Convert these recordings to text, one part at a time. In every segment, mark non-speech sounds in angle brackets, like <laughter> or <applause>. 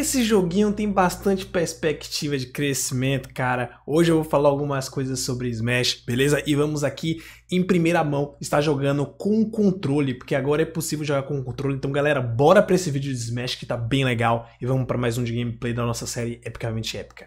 Esse joguinho tem bastante perspectiva de crescimento, cara. Hoje eu vou falar algumas coisas sobre Smash, beleza? E vamos aqui em primeira mão estar jogando com controle, porque agora é possível jogar com controle. Então, galera, bora para esse vídeo de Smash que tá bem legal e vamos para mais um de gameplay da nossa série Epicamente Épica.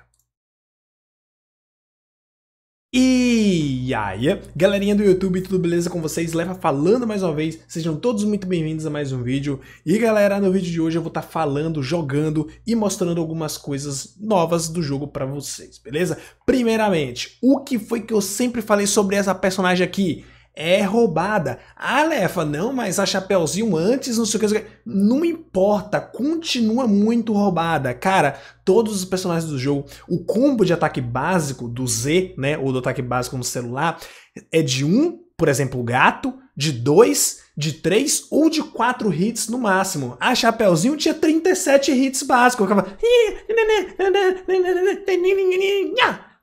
E aí, galerinha do YouTube, tudo beleza com vocês? Leva falando mais uma vez, sejam todos muito bem-vindos a mais um vídeo. E galera, no vídeo de hoje eu vou estar tá falando, jogando e mostrando algumas coisas novas do jogo para vocês, beleza? Primeiramente, o que foi que eu sempre falei sobre essa personagem aqui? é roubada. Ah, Lefa, não, mas a Chapeuzinho antes, não sei o que, não, importa, continua muito roubada. Cara, todos os personagens do jogo, o combo de ataque básico do Z, né, ou do ataque básico no celular, é de um, por exemplo, o gato, de dois, de 3 ou de 4 hits no máximo. A Chapeuzinho tinha 37 hits básicos. Ficava...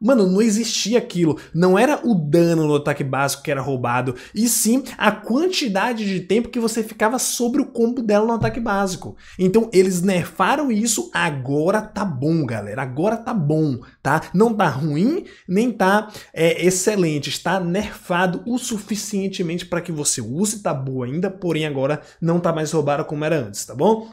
Mano, não existia aquilo. Não era o dano no ataque básico que era roubado, e sim a quantidade de tempo que você ficava sobre o combo dela no ataque básico. Então eles nerfaram isso, agora tá bom, galera. Agora tá bom, tá? Não tá ruim, nem tá é, excelente. Está nerfado o suficientemente para que você use, tá boa ainda, porém agora não tá mais roubada como era antes, tá bom?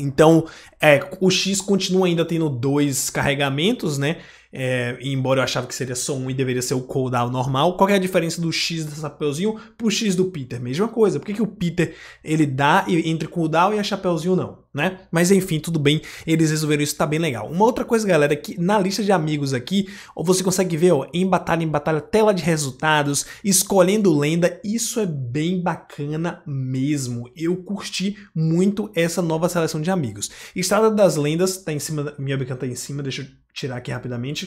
Então, é, o X continua ainda tendo dois carregamentos, né? É, embora eu achava que seria só um e deveria ser o cooldown normal. Qual é a diferença do X da Chapeuzinho pro X do Peter? Mesma coisa. Por que, que o Peter ele dá entre cooldown e a Chapeuzinho não? Né? Mas enfim, tudo bem, eles resolveram isso, tá bem legal. Uma outra coisa, galera, é que na lista de amigos aqui, você consegue ver, ó, em batalha, em batalha, tela de resultados, escolhendo lenda, isso é bem bacana mesmo. Eu curti muito essa nova seleção de amigos. Estrada das Lendas, tá em cima, minha webcam tá em cima, deixa eu tirar aqui rapidamente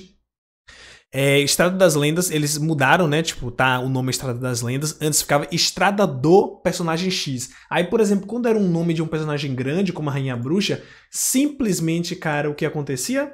é, Estrada das Lendas, eles mudaram, né? Tipo, tá o nome Estrada das Lendas. Antes ficava Estrada do Personagem X. Aí, por exemplo, quando era um nome de um personagem grande, como a Rainha Bruxa, simplesmente, cara, o que acontecia?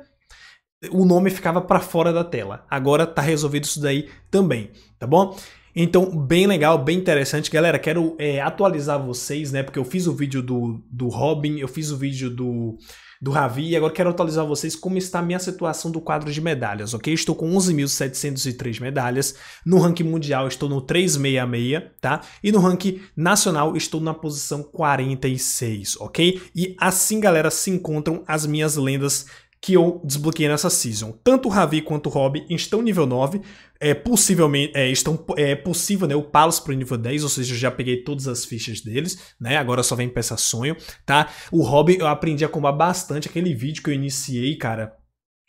O nome ficava para fora da tela. Agora tá resolvido isso daí também, tá bom? Então, bem legal, bem interessante. Galera, quero é, atualizar vocês, né? Porque eu fiz o vídeo do, do Robin, eu fiz o vídeo do do Ravi e agora quero atualizar vocês como está a minha situação do quadro de medalhas, ok? Estou com 11.703 medalhas, no ranking mundial estou no 366, tá? E no ranking nacional estou na posição 46, ok? E assim, galera, se encontram as minhas lendas que eu desbloqueei nessa season. Tanto o Ravi quanto o Rob estão nível 9, é, possivelmente, é, estão, é possível né, upá-los para o nível 10, ou seja, eu já peguei todas as fichas deles, né? Agora só vem peça sonho, tá? O Robbie eu aprendi a combar bastante aquele vídeo que eu iniciei, cara.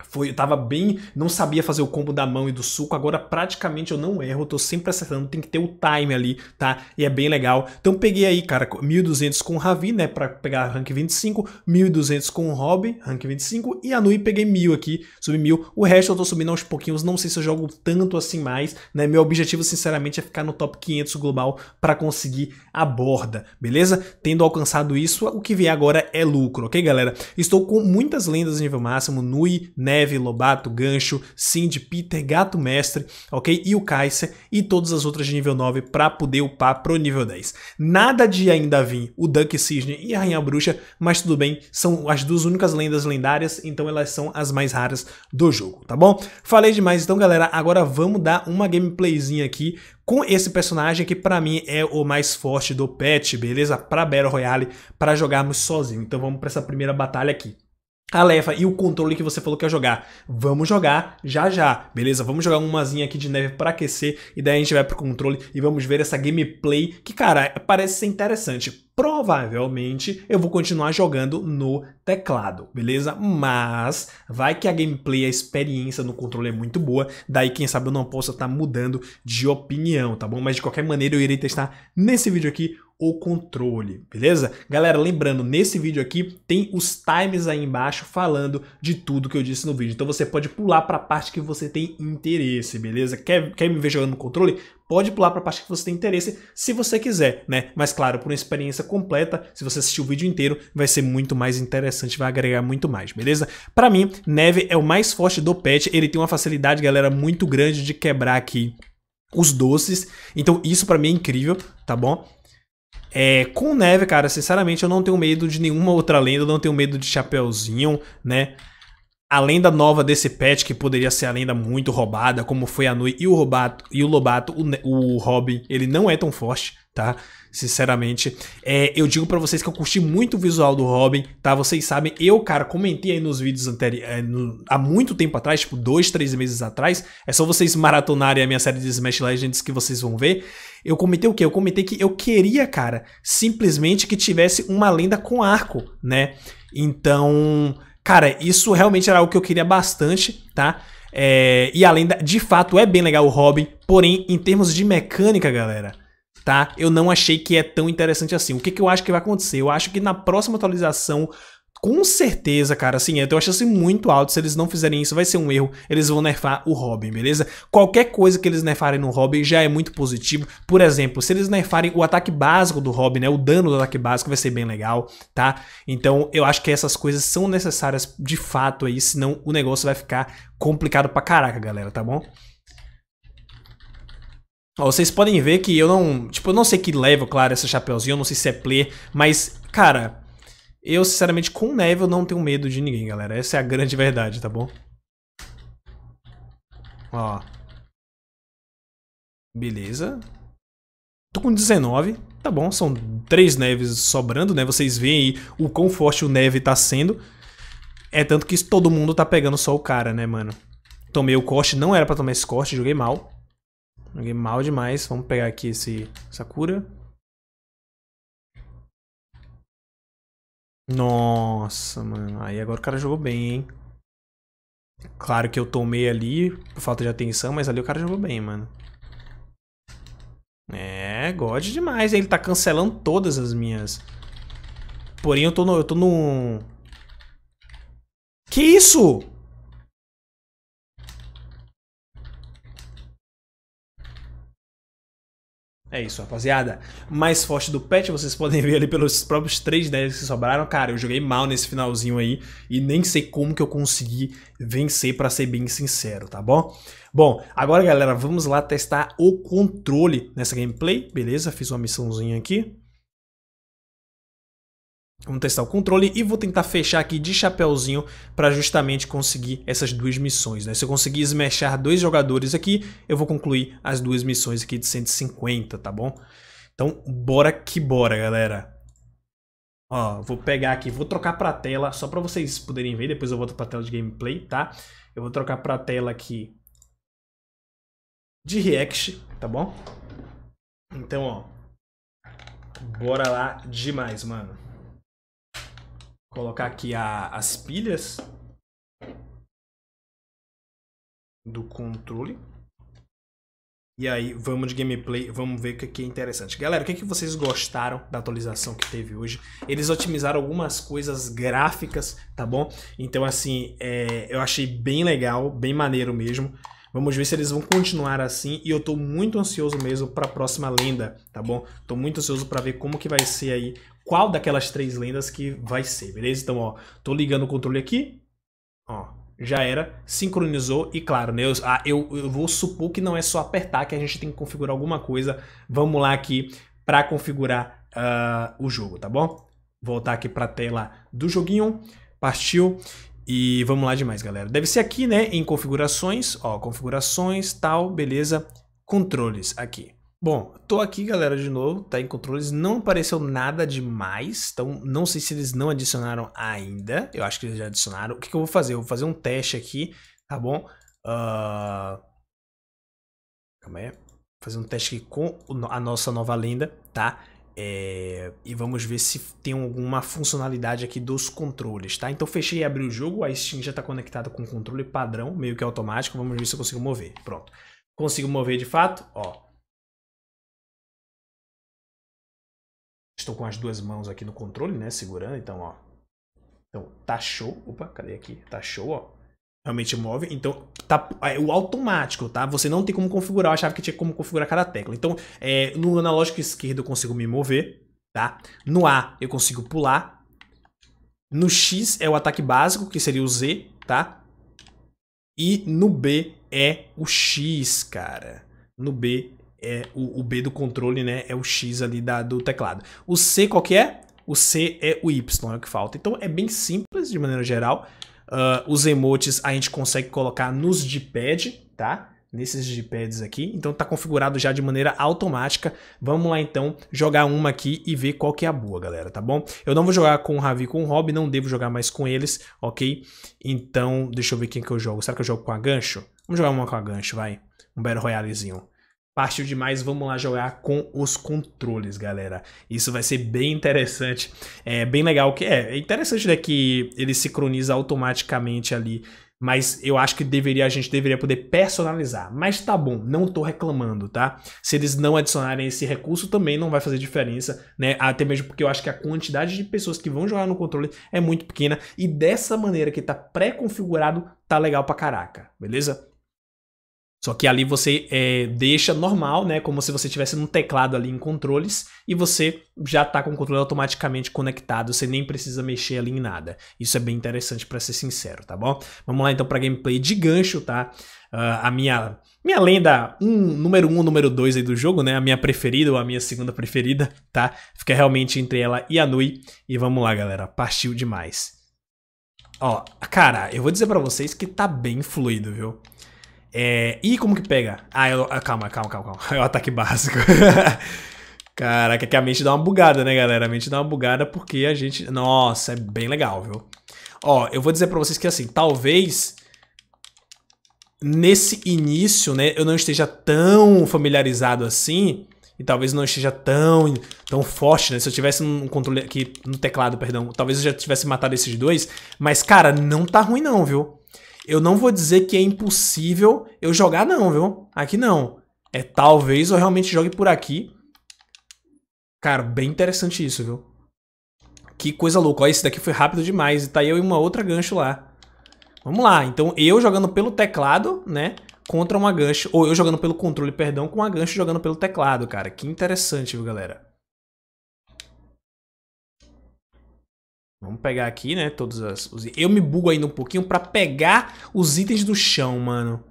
Foi, eu tava bem, não sabia fazer o combo da mão e do suco, agora praticamente eu não erro, eu tô sempre acertando, tem que ter o time ali, tá? E é bem legal. Então peguei aí, cara, 1200 com o Ravi, né, pra pegar rank 25, 1200 com o Robin, rank 25, e a Nui peguei 1000 aqui, subi 1000. O resto eu tô subindo aos pouquinhos, não sei se eu jogo tanto assim mais, né? Meu objetivo, sinceramente, é ficar no top 500 global para conseguir a borda, beleza? Tendo alcançado isso, o que vier agora é lucro, ok, galera? Estou com muitas lendas nível máximo, Nui, né? Neve, Lobato, Gancho, Cindy, Peter, Gato Mestre, ok? E o Kaiser e todas as outras de nível 9 para poder upar pro nível 10. Nada de ainda vir o Duck Cisne e a Rainha Bruxa, mas tudo bem, são as duas únicas lendas lendárias, então elas são as mais raras do jogo, tá bom? Falei demais, então galera, agora vamos dar uma gameplayzinha aqui com esse personagem que para mim é o mais forte do patch, beleza? Para Battle Royale, para jogarmos sozinho. Então vamos para essa primeira batalha aqui. Alefa e o controle que você falou que ia jogar. Vamos jogar já já, beleza? Vamos jogar uma aqui de neve para aquecer e daí a gente vai pro controle e vamos ver essa gameplay que, cara, parece ser interessante. Provavelmente eu vou continuar jogando no teclado, beleza? Mas vai que a gameplay, a experiência no controle é muito boa, daí quem sabe eu não possa estar tá mudando de opinião, tá bom? Mas de qualquer maneira eu irei testar nesse vídeo aqui o controle, beleza? Galera, lembrando, nesse vídeo aqui tem os times aí embaixo falando de tudo que eu disse no vídeo. Então você pode pular para a parte que você tem interesse, beleza? Quer, quer me ver jogando no controle? Pode pular para a parte que você tem interesse, se você quiser, né? Mas claro, por uma experiência completa, se você assistir o vídeo inteiro, vai ser muito mais interessante, vai agregar muito mais, beleza? Para mim, Neve é o mais forte do patch, ele tem uma facilidade, galera, muito grande de quebrar aqui os doces. Então isso para mim é incrível, tá bom? É, com neve, cara, sinceramente, eu não tenho medo de nenhuma outra lenda, não tenho medo de Chapeuzinho, né? A lenda nova desse pet, que poderia ser a lenda muito roubada, como foi a Nui e o, Robato, e o Lobato, o, o Robin, ele não é tão forte, tá? Sinceramente, é, eu digo para vocês que eu curti muito o visual do Robin, tá? Vocês sabem, eu, cara, comentei aí nos vídeos anteriores, é, no, há muito tempo atrás, tipo, dois, três meses atrás. É só vocês maratonarem a minha série de Smash Legends que vocês vão ver. Eu comentei o quê? Eu comentei que eu queria, cara, simplesmente que tivesse uma lenda com arco, né? Então, cara, isso realmente era algo que eu queria bastante, tá? É, e a lenda, de fato, é bem legal o Robin, porém, em termos de mecânica, galera, tá? Eu não achei que é tão interessante assim. O que, que eu acho que vai acontecer? Eu acho que na próxima atualização com certeza, cara, assim, eu tenho uma chance muito alta. Se eles não fizerem isso, vai ser um erro. Eles vão nerfar o Robin, beleza? Qualquer coisa que eles nerfarem no Robin já é muito positivo. Por exemplo, se eles nerfarem o ataque básico do Robin, né? O dano do ataque básico vai ser bem legal, tá? Então, eu acho que essas coisas são necessárias de fato aí, senão o negócio vai ficar complicado pra caraca, galera, tá bom? Ó, vocês podem ver que eu não... Tipo, eu não sei que level, claro, essa chapeuzinho, eu não sei se é player, mas, cara... Eu, sinceramente, com neve eu não tenho medo de ninguém, galera. Essa é a grande verdade, tá bom? Ó. Beleza. Tô com 19. Tá bom, são três neves sobrando, né? Vocês veem aí o quão forte o neve tá sendo. É tanto que todo mundo tá pegando só o cara, né, mano? Tomei o corte, não era pra tomar esse corte, joguei mal. Joguei mal demais. Vamos pegar aqui esse, essa cura. Nossa, mano. Aí agora o cara jogou bem, hein? Claro que eu tomei ali por falta de atenção, mas ali o cara jogou bem, mano. É, God demais. Ele tá cancelando todas as minhas. Porém, eu tô no... Eu tô no... Que isso? É isso, rapaziada. Mais forte do patch, vocês podem ver ali pelos próprios três decks que sobraram. Cara, eu joguei mal nesse finalzinho aí e nem sei como que eu consegui vencer, para ser bem sincero, tá bom? Bom, agora, galera, vamos lá testar o controle nessa gameplay, beleza? Fiz uma missãozinha aqui. Vamos testar o controle e vou tentar fechar aqui de chapéuzinho para justamente conseguir essas duas missões. Né? Se eu conseguir smashar dois jogadores aqui, eu vou concluir as duas missões aqui de 150, tá bom? Então, bora que bora, galera. Ó, vou pegar aqui, vou trocar para tela, só para vocês poderem ver, depois eu volto para tela de gameplay, tá? Eu vou trocar para tela aqui de React, tá bom? Então, ó, bora lá demais, mano colocar aqui a, as pilhas do controle. E aí, vamos de gameplay, vamos ver o que é interessante. Galera, o que, é que vocês gostaram da atualização que teve hoje? Eles otimizaram algumas coisas gráficas, tá bom? Então, assim, é, eu achei bem legal, bem maneiro mesmo. Vamos ver se eles vão continuar assim e eu tô muito ansioso mesmo para a próxima lenda, tá bom? Tô muito ansioso para ver como que vai ser aí qual daquelas três lendas que vai ser, beleza? Então, ó, tô ligando o controle aqui, ó, já era, sincronizou e claro, né, eu, ah, eu, eu vou supor que não é só apertar, que a gente tem que configurar alguma coisa. Vamos lá aqui para configurar uh, o jogo, tá bom? Voltar aqui para tela do joguinho, partiu. E vamos lá demais, galera. Deve ser aqui, né, em configurações, ó, configurações, tal, beleza, controles aqui. Bom, tô aqui, galera, de novo, tá em controles, não apareceu nada demais, então não sei se eles não adicionaram ainda, eu acho que eles já adicionaram. O que, que eu vou fazer? Eu vou fazer um teste aqui, tá bom? Uh... Calma aí, vou fazer um teste aqui com a nossa nova lenda, tá? É, e vamos ver se tem alguma funcionalidade aqui dos controles, tá? Então fechei e abri o jogo, a Steam já está conectada com o controle padrão, meio que automático, vamos ver se eu consigo mover, pronto. Consigo mover de fato, ó, Estou com as duas mãos aqui no controle, né? Segurando, então, ó. Então, tá show. Opa, cadê aqui? Tá show, ó. Realmente move. Então, tá é o automático, tá? Você não tem como configurar. Eu achava que tinha como configurar cada tecla. Então, é, no analógico esquerdo eu consigo me mover, tá? No A eu consigo pular. No X é o ataque básico, que seria o Z, tá? E no B é o X, cara. No B é o, o, B do controle, né? É o X ali da, do teclado. O C qual que é? O C é o Y, é o que falta. Então é bem simples de maneira geral. Uh, os emotes a gente consegue colocar nos D-pad, tá? Nesses D-pads aqui. Então tá configurado já de maneira automática. Vamos lá então jogar uma aqui e ver qual que é a boa, galera, tá bom? Eu não vou jogar com o Ravi com o Rob, não devo jogar mais com eles, ok? Então deixa eu ver quem que eu jogo. Será que eu jogo com a gancho? Vamos jogar uma com a gancho, vai. Um Battle Royalezinho. Partiu demais, vamos lá jogar com os controles, galera. Isso vai ser bem interessante, é bem legal. que É, é interessante né, que ele sincroniza automaticamente ali mas eu acho que deveria a gente deveria poder personalizar. Mas tá bom, não tô reclamando, tá? Se eles não adicionarem esse recurso também não vai fazer diferença, né? Até mesmo porque eu acho que a quantidade de pessoas que vão jogar no controle é muito pequena e dessa maneira que tá pré-configurado tá legal pra caraca, beleza? Só que ali você é, deixa normal, né? Como se você estivesse num teclado ali em controles e você já está com o controle automaticamente conectado, você nem precisa mexer ali em nada. Isso é bem interessante para ser sincero, tá bom? Vamos lá então para gameplay de gancho, tá? Uh, a minha minha lenda um, número 1, um, número 2 aí do jogo, né? A minha preferida ou a minha segunda preferida, tá? Fica realmente entre ela e a Nui. E vamos lá, galera. Partiu demais. Ó, cara, eu vou dizer para vocês que tá bem fluido, viu? É, e como que pega? Ah, eu, ah, calma, calma, calma, calma. <laughs> É o ataque básico. <laughs> Caraca, que a mente dá uma bugada, né, galera? A mente dá uma bugada porque a gente... Nossa, é bem legal, viu? Ó, eu vou dizer pra vocês que, assim, talvez nesse início, né, eu não esteja tão familiarizado assim e talvez não esteja tão tão forte, né? Se eu tivesse um controle aqui no teclado, perdão, talvez eu já tivesse matado esses dois, mas cara, não tá ruim não, viu? Eu não vou dizer que é impossível eu jogar não, viu? Aqui não. É talvez eu realmente jogue por aqui. Cara, bem interessante isso, viu? Que coisa louca. Olha, esse daqui foi rápido demais. E tá eu e uma outra gancho lá. Vamos lá. Então, eu jogando pelo teclado, né? Contra uma gancho. Ou eu jogando pelo controle, perdão, com uma gancho jogando pelo teclado, cara. Que interessante, viu, galera? Vamos pegar aqui, né? Todos as, os... Eu me bugo ainda um pouquinho pra pegar os itens do chão, mano.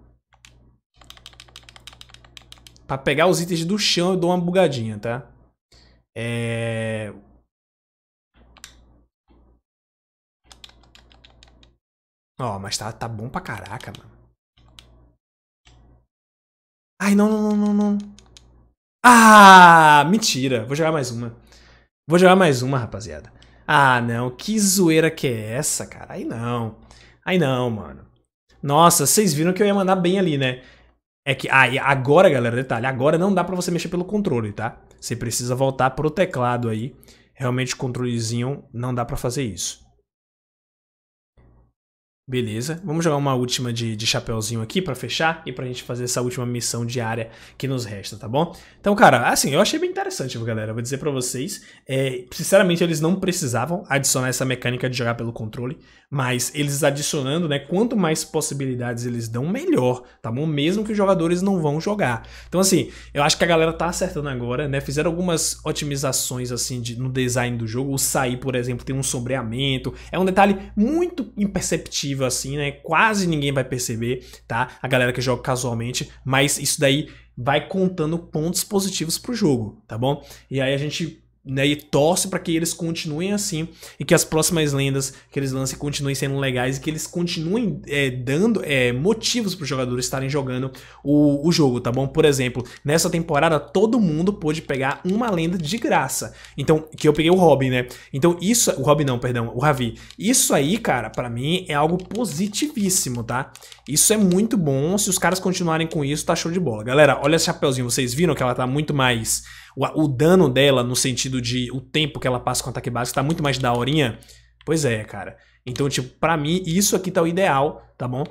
Pra pegar os itens do chão, eu dou uma bugadinha, tá? É... Ó, mas tá, tá bom pra caraca, mano. Ai, não, não, não, não, não. Ah, mentira. Vou jogar mais uma. Vou jogar mais uma, rapaziada. Ah, não, que zoeira que é essa, cara? Aí não. Aí não, mano. Nossa, vocês viram que eu ia mandar bem ali, né? É que ah, agora, galera, detalhe, agora não dá para você mexer pelo controle, tá? Você precisa voltar pro teclado aí. Realmente, controlezinho, não dá para fazer isso. Beleza, vamos jogar uma última de, de chapéuzinho aqui pra fechar e pra gente fazer essa última missão diária que nos resta, tá bom? Então, cara, assim, eu achei bem interessante, galera, vou dizer pra vocês. É, sinceramente, eles não precisavam adicionar essa mecânica de jogar pelo controle, mas eles adicionando, né, quanto mais possibilidades eles dão, melhor, tá bom? Mesmo que os jogadores não vão jogar. Então, assim, eu acho que a galera tá acertando agora, né, fizeram algumas otimizações, assim, de, no design do jogo. O sair, por exemplo, tem um sombreamento, é um detalhe muito imperceptível assim, né? Quase ninguém vai perceber, tá? A galera que joga casualmente, mas isso daí vai contando pontos positivos pro jogo, tá bom? E aí a gente né, e torce para que eles continuem assim e que as próximas lendas que eles lancem continuem sendo legais e que eles continuem é, dando é, motivos para os jogadores estarem jogando o, o, jogo, tá bom? Por exemplo, nessa temporada todo mundo pôde pegar uma lenda de graça. Então, que eu peguei o Robin, né? Então isso, o Robin não, perdão, o Ravi. Isso aí, cara, para mim é algo positivíssimo, tá? Isso é muito bom. Se os caras continuarem com isso, tá show de bola. Galera, olha esse chapeuzinho, vocês viram que ela tá muito mais o, o dano dela, no sentido de o tempo que ela passa com ataque básico, tá muito mais da horinha. Pois é, cara. Então, tipo, pra mim, isso aqui tá o ideal, tá bom?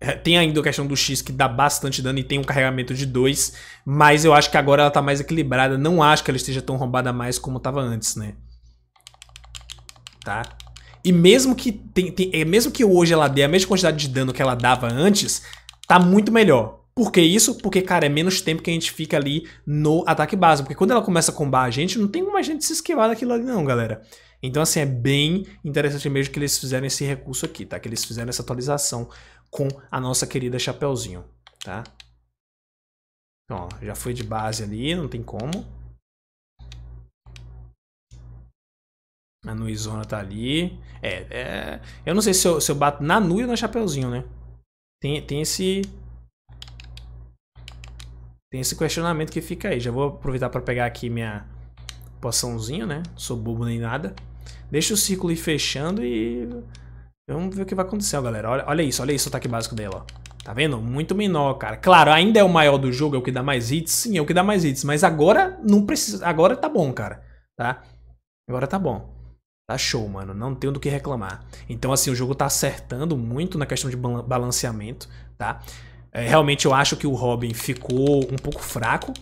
É, tem ainda a questão do X que dá bastante dano e tem um carregamento de 2, mas eu acho que agora ela tá mais equilibrada. Não acho que ela esteja tão roubada mais como tava antes, né? Tá? E mesmo que, tem, tem, é, mesmo que hoje ela dê a mesma quantidade de dano que ela dava antes, tá muito melhor. Por que isso? Porque, cara, é menos tempo que a gente fica ali no ataque básico. Porque quando ela começa a combar a gente, não tem como a gente se esquivar daquilo ali não, galera. Então, assim, é bem interessante mesmo que eles fizeram esse recurso aqui, tá? Que eles fizeram essa atualização com a nossa querida Chapeuzinho, tá? Então, ó, já foi de base ali, não tem como. A Nuizona tá ali. É, é... Eu não sei se eu, se eu bato na Nu ou na Chapeuzinho, né? Tem, tem esse, tem esse questionamento que fica aí. Já vou aproveitar para pegar aqui minha poçãozinha, né? Não sou bobo nem nada. Deixa o círculo ir fechando e... Vamos ver o que vai acontecer, galera. Olha, olha isso, olha isso o ataque básico dela, ó. Tá vendo? Muito menor, cara. Claro, ainda é o maior do jogo, é o que dá mais hits. Sim, é o que dá mais hits. Mas agora não precisa... Agora tá bom, cara. Tá? Agora tá bom. Tá show, mano. Não tenho do que reclamar. Então, assim, o jogo tá acertando muito na questão de balanceamento, tá? É, realmente eu acho que o Robin ficou um pouco fraco,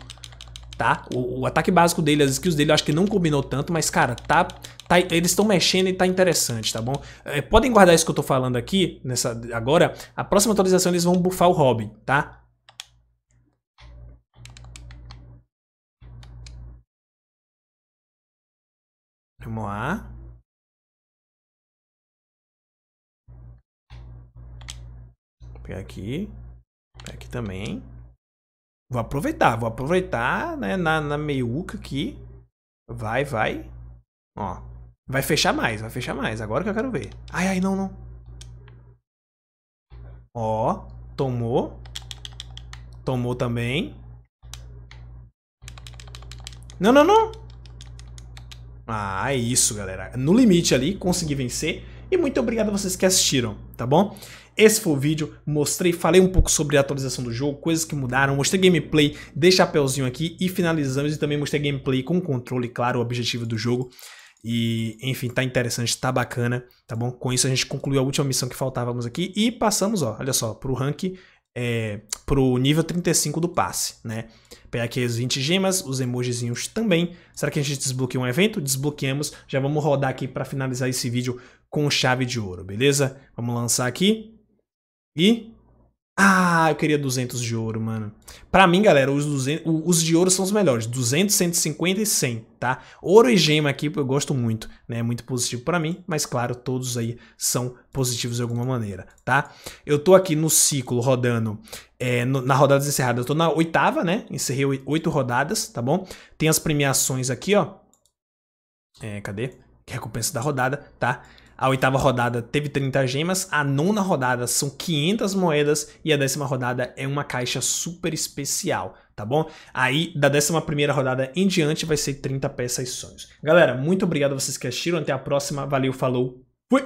tá? O, o, ataque básico dele, as skills dele eu acho que não combinou tanto, mas cara, tá, tá eles estão mexendo e tá interessante, tá bom? É, podem guardar isso que eu tô falando aqui, nessa, agora, a próxima atualização eles vão buffar o Robin, tá? Vamos lá. Vou pegar aqui também. Vou aproveitar, vou aproveitar, né, na, na meiuca aqui. Vai, vai. Ó, vai fechar mais, vai fechar mais. Agora que eu quero ver. Ai, ai, não, não. Ó, tomou. Tomou também. Não, não, não. Ah, é isso, galera. No limite ali, consegui vencer. E muito obrigado a vocês que assistiram, tá bom? Esse foi o vídeo, mostrei, falei um pouco sobre a atualização do jogo, coisas que mudaram, mostrei gameplay, dei chapéuzinho aqui e finalizamos e também mostrei gameplay com controle, claro, o objetivo do jogo. E, enfim, tá interessante, tá bacana, tá bom? Com isso a gente concluiu a última missão que faltávamos aqui e passamos, ó, olha só, pro rank, é, pro nível 35 do passe, né? Pegar aqui as 20 gemas, os emojizinhos também. Será que a gente desbloqueou um evento? Desbloqueamos, já vamos rodar aqui para finalizar esse vídeo com chave de ouro, beleza? Vamos lançar aqui. E. Ah, eu queria 200 de ouro, mano. Pra mim, galera, os, 200, os de ouro são os melhores. 200, 150 e 100, tá? Ouro e gema aqui eu gosto muito, né? Muito positivo pra mim, mas claro, todos aí são positivos de alguma maneira, tá? Eu tô aqui no ciclo rodando é, no, na rodada encerrada Eu tô na oitava, né? Encerrei oito rodadas, tá bom? Tem as premiações aqui, ó. É, cadê? Recompensa da rodada, tá? A oitava rodada teve 30 gemas, a nona rodada são 500 moedas e a décima rodada é uma caixa super especial, tá bom? Aí, da décima primeira rodada em diante, vai ser 30 peças e sonhos. Galera, muito obrigado a vocês que assistiram. Até a próxima. Valeu, falou, fui!